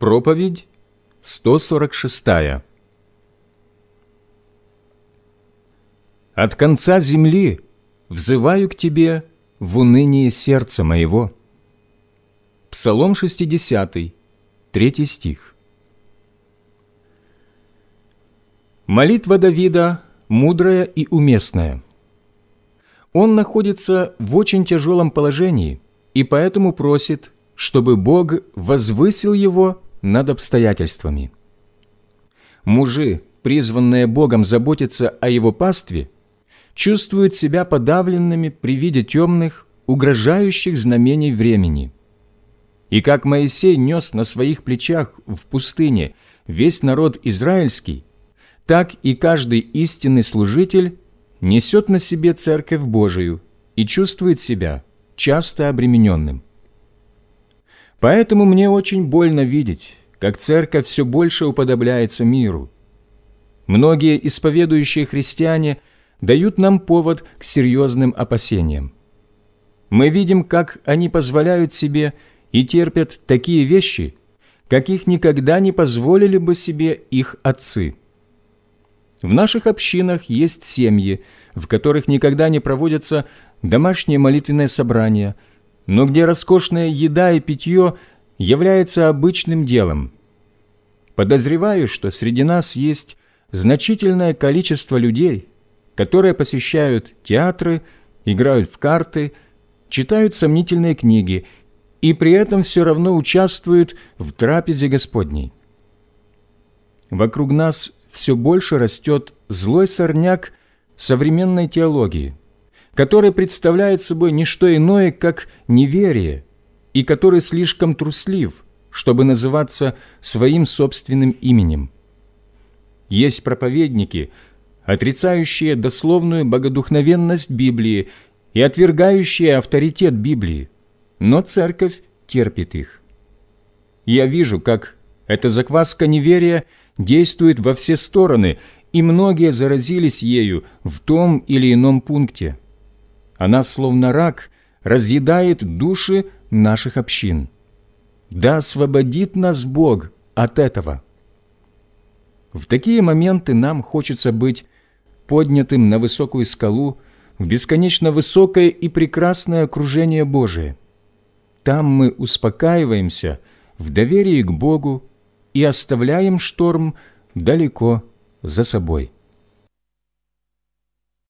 Проповедь 146. От конца земли взываю к Тебе в унынии сердца моего. Псалом 60, 3 стих. Молитва Давида мудрая и уместная. Он находится в очень тяжелом положении и поэтому просит, чтобы Бог возвысил его над обстоятельствами. Мужи, призванные Богом заботиться о его пастве, чувствуют себя подавленными при виде темных, угрожающих знамений времени. И как Моисей нес на своих плечах в пустыне весь народ израильский, так и каждый истинный служитель несет на себе Церковь Божию и чувствует себя часто обремененным. Поэтому мне очень больно видеть, как церковь все больше уподобляется миру. Многие исповедующие христиане дают нам повод к серьезным опасениям. Мы видим, как они позволяют себе и терпят такие вещи, каких никогда не позволили бы себе их отцы. В наших общинах есть семьи, в которых никогда не проводятся домашние молитвенные собрания – но где роскошная еда и питье является обычным делом. Подозреваю, что среди нас есть значительное количество людей, которые посещают театры, играют в карты, читают сомнительные книги и при этом все равно участвуют в трапезе Господней. Вокруг нас все больше растет злой сорняк современной теологии – который представляет собой не что иное, как неверие, и который слишком труслив, чтобы называться своим собственным именем. Есть проповедники, отрицающие дословную богодухновенность Библии и отвергающие авторитет Библии, но церковь терпит их. Я вижу, как эта закваска неверия действует во все стороны, и многие заразились ею в том или ином пункте. Она, словно рак, разъедает души наших общин. Да освободит нас Бог от этого. В такие моменты нам хочется быть поднятым на высокую скалу в бесконечно высокое и прекрасное окружение Божие. Там мы успокаиваемся в доверии к Богу и оставляем шторм далеко за собой.